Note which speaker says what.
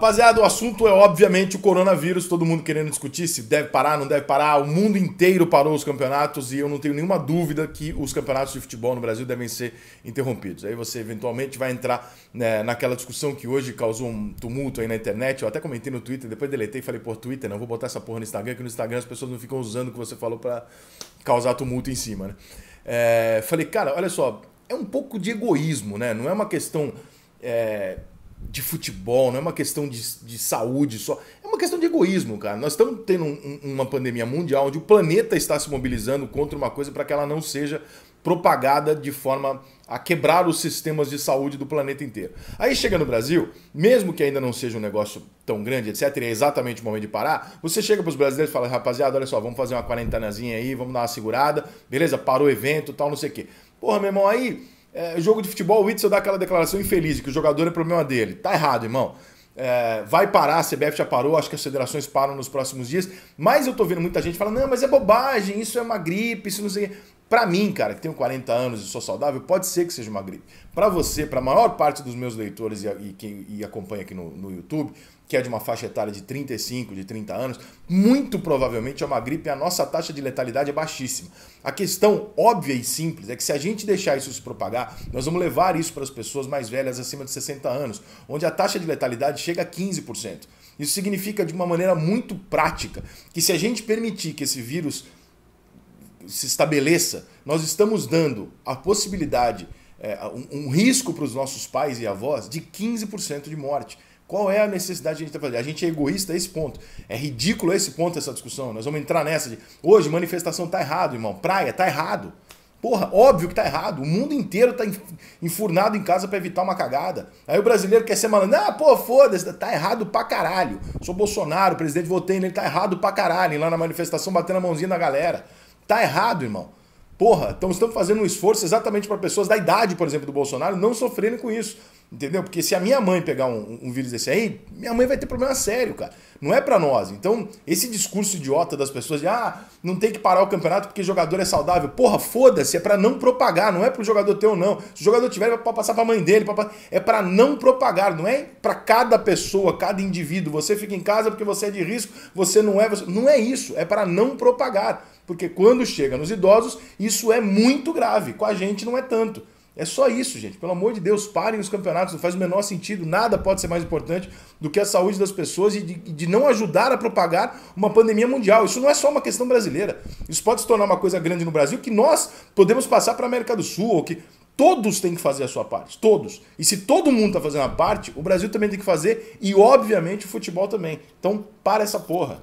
Speaker 1: Rapaziada, o assunto é obviamente o coronavírus, todo mundo querendo discutir se deve parar, não deve parar. O mundo inteiro parou os campeonatos e eu não tenho nenhuma dúvida que os campeonatos de futebol no Brasil devem ser interrompidos. Aí você eventualmente vai entrar né, naquela discussão que hoje causou um tumulto aí na internet. Eu até comentei no Twitter, depois deletei e falei, pô, Twitter, não vou botar essa porra no Instagram, que no Instagram as pessoas não ficam usando o que você falou para causar tumulto em cima, né? É, falei, cara, olha só, é um pouco de egoísmo, né? Não é uma questão. É, de futebol, não é uma questão de, de saúde só. É uma questão de egoísmo, cara. Nós estamos tendo um, uma pandemia mundial onde o planeta está se mobilizando contra uma coisa para que ela não seja propagada de forma a quebrar os sistemas de saúde do planeta inteiro. Aí chega no Brasil, mesmo que ainda não seja um negócio tão grande, etc., e é exatamente o momento de parar, você chega para os brasileiros e fala, rapaziada, olha só, vamos fazer uma quarentenazinha aí, vamos dar uma segurada, beleza? Parou o evento, tal, não sei o quê. Porra, meu irmão, aí é, jogo de futebol, o Witzel dá aquela declaração infeliz que o jogador é problema dele. Tá errado, irmão. É, vai parar, a CBF já parou, acho que as federações param nos próximos dias, mas eu tô vendo muita gente falando, não, mas é bobagem, isso é uma gripe, isso não sei. Para mim, cara, que tenho 40 anos e sou saudável, pode ser que seja uma gripe. Para você, para a maior parte dos meus leitores e, e quem e acompanha aqui no, no YouTube, que é de uma faixa etária de 35, de 30 anos, muito provavelmente é uma gripe e a nossa taxa de letalidade é baixíssima. A questão óbvia e simples é que se a gente deixar isso se propagar, nós vamos levar isso para as pessoas mais velhas acima de 60 anos, onde a taxa de letalidade chega a 15%. Isso significa, de uma maneira muito prática, que se a gente permitir que esse vírus se estabeleça, nós estamos dando a possibilidade, é, um, um, risco para os nossos pais e avós de 15% de morte. Qual é a necessidade de a gente tá fazer? A gente é egoísta a esse ponto. É ridículo esse ponto, essa discussão. Nós vamos entrar nessa de hoje, manifestação tá errado, irmão. Praia tá errado. Porra, óbvio que tá errado. O mundo inteiro tá enfurnado em casa para evitar uma cagada. Aí o brasileiro quer ser malandro. Ah, pô, foda-se, tá errado pra caralho. Sou Bolsonaro, presidente, votei nele, tá errado pra caralho. lá na manifestação batendo a mãozinha na galera. Tá errado, irmão. Porra, então estamos fazendo um esforço exatamente para pessoas da idade, por exemplo, do Bolsonaro não sofrerem com isso. Entendeu? Porque se a minha mãe pegar um, um, vírus desse aí, minha mãe vai ter problema sério, cara. Não é para nós. Então, esse discurso idiota das pessoas de ah, não tem que parar o campeonato porque jogador é saudável. Porra, foda-se, é para não propagar, não é pro jogador ter ou não. Se o jogador tiver, vai é passar pra mãe dele, pra... é para não propagar, não é para cada pessoa, cada indivíduo. Você fica em casa porque você é de risco, você não é, você... não é isso, é para não propagar. Porque quando chega nos idosos, isso é muito grave. Com a gente não é tanto. É só isso, gente. Pelo amor de Deus, parem os campeonatos, não faz o menor sentido, nada pode ser mais importante do que a saúde das pessoas e de, de não ajudar a propagar uma pandemia mundial. Isso não é só uma questão brasileira. Isso pode se tornar uma coisa grande no Brasil que nós podemos passar para a América do Sul, ou que todos têm que fazer a sua parte, todos. E se todo mundo está fazendo a parte, o Brasil também tem que fazer e, obviamente, o futebol também. Então, para essa porra.